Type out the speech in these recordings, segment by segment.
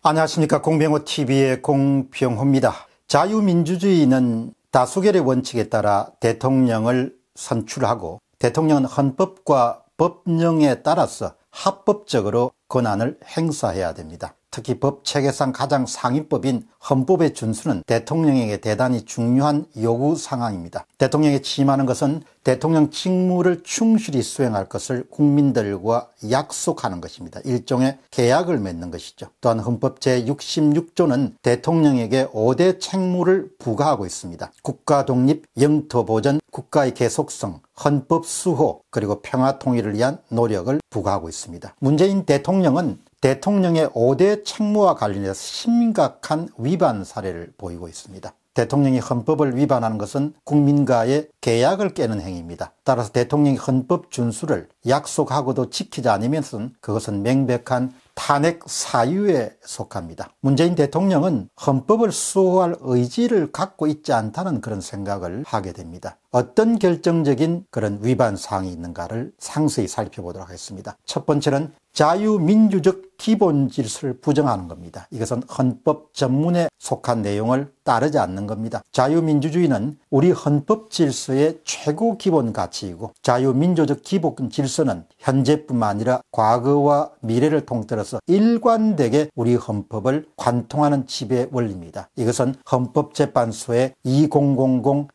안녕하십니까 공병호TV의 공병호입니다. 자유민주주의는 다수결의 원칙에 따라 대통령을 선출하고 대통령은 헌법과 법령에 따라서 합법적으로 권한을 행사해야 됩니다. 특히 법 체계상 가장 상위법인 헌법의 준수는 대통령에게 대단히 중요한 요구 상황입니다 대통령에 취임하는 것은 대통령 직무를 충실히 수행할 것을 국민들과 약속하는 것입니다. 일종의 계약을 맺는 것이죠. 또한 헌법 제66조는 대통령에게 5대 책무를 부과하고 있습니다. 국가 독립, 영토 보전, 국가의 계속성, 헌법 수호 그리고 평화 통일을 위한 노력을 부과하고 있습니다. 문재인 대통령은 대통령의 5대 책무와 관련해서 심각한 위반 사례를 보이고 있습니다. 대통령이 헌법을 위반하는 것은 국민과의 계약을 깨는 행위입니다. 따라서 대통령이 헌법 준수를 약속하고도 지키지 않으면서는 그것은 명백한 탄핵 사유에 속합니다. 문재인 대통령은 헌법을 수호할 의지를 갖고 있지 않다는 그런 생각을 하게 됩니다. 어떤 결정적인 그런 위반 사항이 있는가를 상세히 살펴보도록 하겠습니다. 첫 번째는 자유민주적 기본 질서를 부정하는 겁니다. 이것은 헌법 전문에 속한 내용을 따르지 않는 겁니다. 자유민주주의는 우리 헌법 질서의 최고 기본 가치이고 자유민주적 기본 질서는 현재뿐만 아니라 과거와 미래를 통틀어서 일관되게 우리 헌법을 관통하는 지배 원리입니다. 이것은 헌법재판소의 2000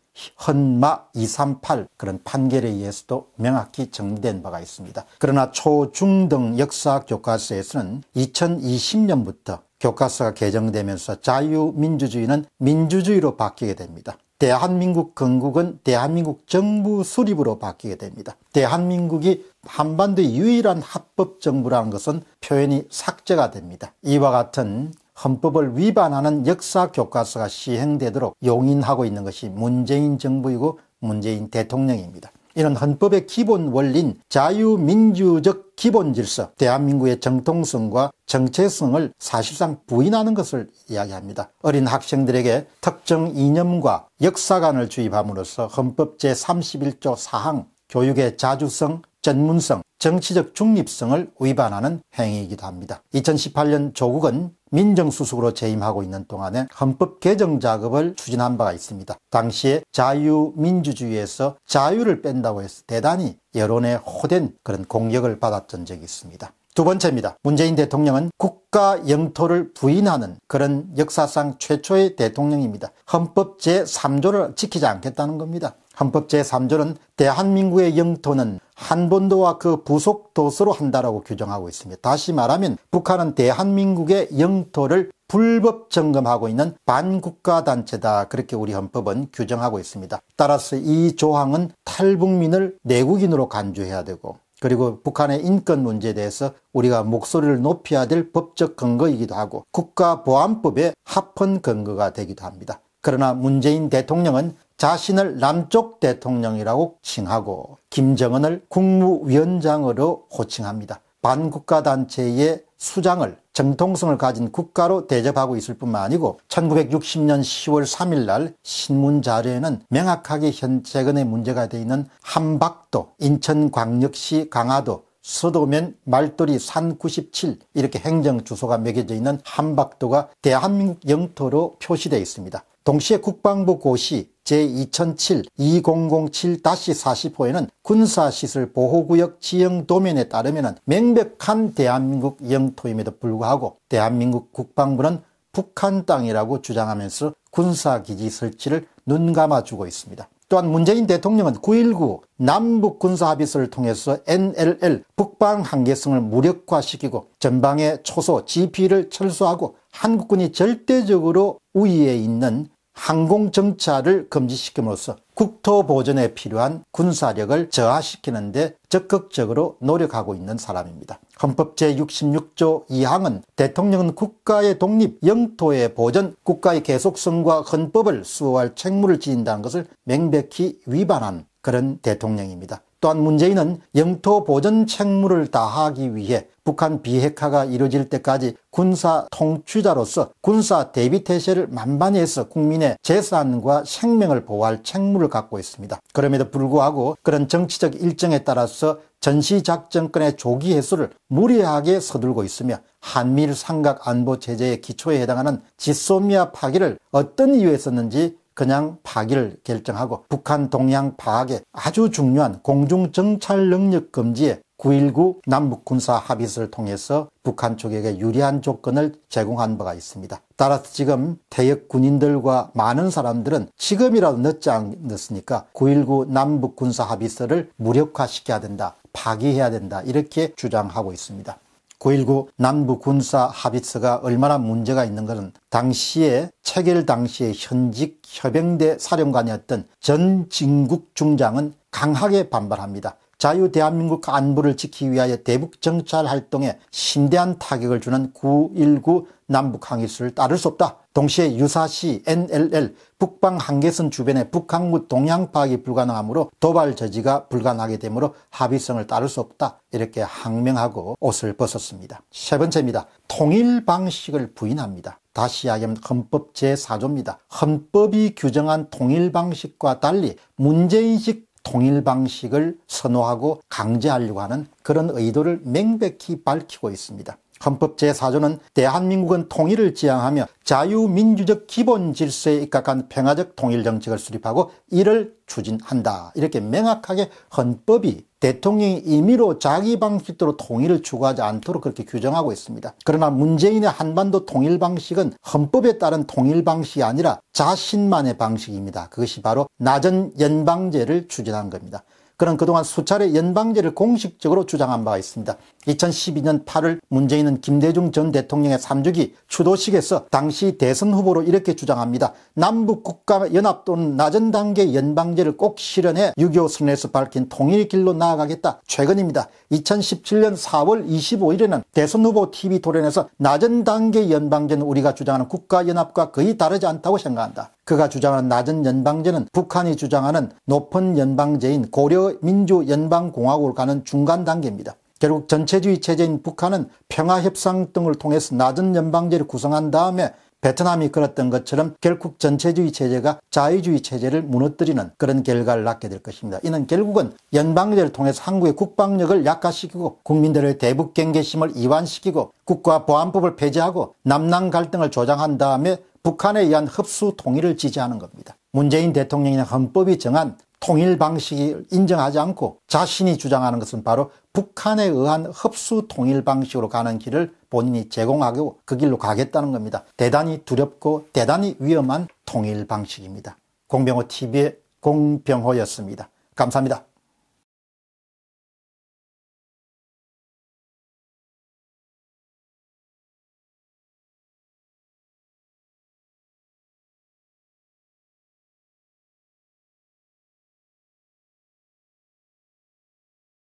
헌마 238 그런 판결에 의해서도 명확히 정된 리 바가 있습니다. 그러나 초중등 역사 교과서에서는 2020년부터 교과서가 개정되면서 자유민주주의는 민주주의로 바뀌게 됩니다. 대한민국 건국은 대한민국 정부 수립으로 바뀌게 됩니다. 대한민국이 한반도의 유일한 합법 정부라는 것은 표현이 삭제가 됩니다. 이와 같은 헌법을 위반하는 역사 교과서가 시행되도록 용인하고 있는 것이 문재인 정부이고 문재인 대통령입니다. 이런 헌법의 기본 원리인 자유민주적 기본 질서, 대한민국의 정통성과 정체성을 사실상 부인하는 것을 이야기합니다. 어린 학생들에게 특정 이념과 역사관을 주입함으로써 헌법 제31조 4항, 교육의 자주성, 전문성, 정치적 중립성을 위반하는 행위이기도 합니다. 2018년 조국은 민정수석으로 재임하고 있는 동안에 헌법 개정 작업을 추진한 바가 있습니다. 당시에 자유민주주의에서 자유를 뺀다고 해서 대단히 여론에 호된 그런 공격을 받았던 적이 있습니다. 두 번째입니다. 문재인 대통령은 국가 영토를 부인하는 그런 역사상 최초의 대통령입니다. 헌법 제3조를 지키지 않겠다는 겁니다. 헌법 제3조는 대한민국의 영토는 한본도와그 부속 도서로 한다라고 규정하고 있습니다. 다시 말하면 북한은 대한민국의 영토를 불법 점검하고 있는 반국가 단체다. 그렇게 우리 헌법은 규정하고 있습니다. 따라서 이 조항은 탈북민을 내국인으로 간주해야 되고 그리고 북한의 인권 문제에 대해서 우리가 목소리를 높여야 될 법적 근거이기도 하고 국가보안법의 합헌 근거가 되기도 합니다. 그러나 문재인 대통령은 자신을 남쪽 대통령이라고 칭하고 김정은을 국무위원장으로 호칭합니다. 반국가 단체의 수장을 정통성을 가진 국가로 대접하고 있을 뿐만 아니고 1960년 10월 3일 날 신문 자료에는 명확하게 현최근에 문제가 되어 있는 함박도, 인천광역시 강화도, 서도면 말돌이 산97 이렇게 행정 주소가 매겨져 있는 함박도가 대한민국 영토로 표시되어 있습니다. 동시에 국방부 고시 제2007-2007-40호에는 군사시설 보호구역 지형 도면에 따르면 명백한 대한민국 영토임에도 불구하고 대한민국 국방부는 북한 땅이라고 주장하면서 군사기지 설치를 눈감아주고 있습니다. 또한 문재인 대통령은 9.19 남북 군사합의서를 통해서 NLL 북방 한계성을 무력화시키고 전방의 초소 GP를 철수하고 한국군이 절대적으로 우위에 있는 항공정찰을 금지시킴으로써 국토보전에 필요한 군사력을 저하시키는 데 적극적으로 노력하고 있는 사람입니다. 헌법 제66조 2항은 대통령은 국가의 독립, 영토의 보전, 국가의 계속성과 헌법을 수호할 책무를 지닌다는 것을 명백히 위반한 그런 대통령입니다. 또한 문재인은 영토 보전 책무를 다하기 위해 북한 비핵화가 이루어질 때까지 군사 통치자로서 군사 대비태세를 만반해서 국민의 재산과 생명을 보호할 책무를 갖고 있습니다. 그럼에도 불구하고 그런 정치적 일정에 따라서 전시작전권의 조기 해소를 무리하게 서둘고 있으며 한미일 삼각 안보 체제의 기초에 해당하는 지소미아 파기를 어떤 이유에 썼는지 그냥 파기를 결정하고 북한 동향 파악에 아주 중요한 공중정찰 능력 금지에 9.19 남북군사 합의서를 통해서 북한 쪽에게 유리한 조건을 제공한 바가 있습니다. 따라서 지금 대역 군인들과 많은 사람들은 지금이라도 늦지 않았으니까 9.19 남북군사 합의서를 무력화시켜야 된다. 파기해야 된다 이렇게 주장하고 있습니다. 9.19남부 군사 합의서가 얼마나 문제가 있는 것은 당시에 체결 당시에 현직 협영대 사령관이었던 전 진국 중장은 강하게 반발합니다. 자유 대한민국 안보를 지키기 위하여 대북 정찰 활동에 심대한 타격을 주는 9.19 남북 항의수를 따를 수 없다. 동시에 유사시 NLL 북방 한계선 주변의 북한군 동향 파악이 불가능하므로 도발 저지가 불가능하게 되므로 합의성을 따를 수 없다. 이렇게 항명하고 옷을 벗었습니다. 세 번째입니다. 통일 방식을 부인합니다. 다시 이야기하면 헌법 제4조입니다. 헌법이 규정한 통일 방식과 달리 문재인식 통일 방식을 선호하고 강제하려고 하는 그런 의도를 명백히 밝히고 있습니다. 헌법 제4조는 대한민국은 통일을 지향하며 자유민주적 기본 질서에 입각한 평화적 통일 정책을 수립하고 이를 추진한다. 이렇게 명확하게 헌법이 대통령이 임의로 자기 방식대로 통일을 추구하지 않도록 그렇게 규정하고 있습니다. 그러나 문재인의 한반도 통일 방식은 헌법에 따른 통일 방식이 아니라 자신만의 방식입니다. 그것이 바로 낮은 연방제를 추진한 겁니다. 그는 그동안 수차례 연방제를 공식적으로 주장한 바가 있습니다. 2012년 8월 문재인은 김대중 전 대통령의 3주기 추도식에서 당시 대선 후보로 이렇게 주장합니다. 남북 국가 연합 또는 낮은 단계 연방제를 꼭 실현해 6.25 선언에서 밝힌 통일 길로 나아가겠다. 최근입니다. 2017년 4월 25일에는 대선 후보 TV 토론에서 낮은 단계 연방제는 우리가 주장하는 국가 연합과 거의 다르지 않다고 생각한다. 그가 주장하는 낮은 연방제는 북한이 주장하는 높은 연방제인 고려민주연방공화국을 가는 중간 단계입니다. 결국 전체주의 체제인 북한은 평화협상 등을 통해서 낮은 연방제를 구성한 다음에 베트남이 그랬던 것처럼 결국 전체주의 체제가 자유주의 체제를 무너뜨리는 그런 결과를 낳게 될 것입니다. 이는 결국은 연방제를 통해서 한국의 국방력을 약화시키고 국민들의 대북 경계심을 이완시키고 국가 보안법을 폐지하고 남남 갈등을 조장한 다음에 북한에 의한 흡수 통일을 지지하는 겁니다. 문재인 대통령이나 헌법이 정한 통일 방식을 인정하지 않고 자신이 주장하는 것은 바로 북한에 의한 흡수 통일 방식으로 가는 길을 본인이 제공하고 그 길로 가겠다는 겁니다. 대단히 두렵고 대단히 위험한 통일 방식입니다. 공병호 TV의 공병호였습니다. 감사합니다.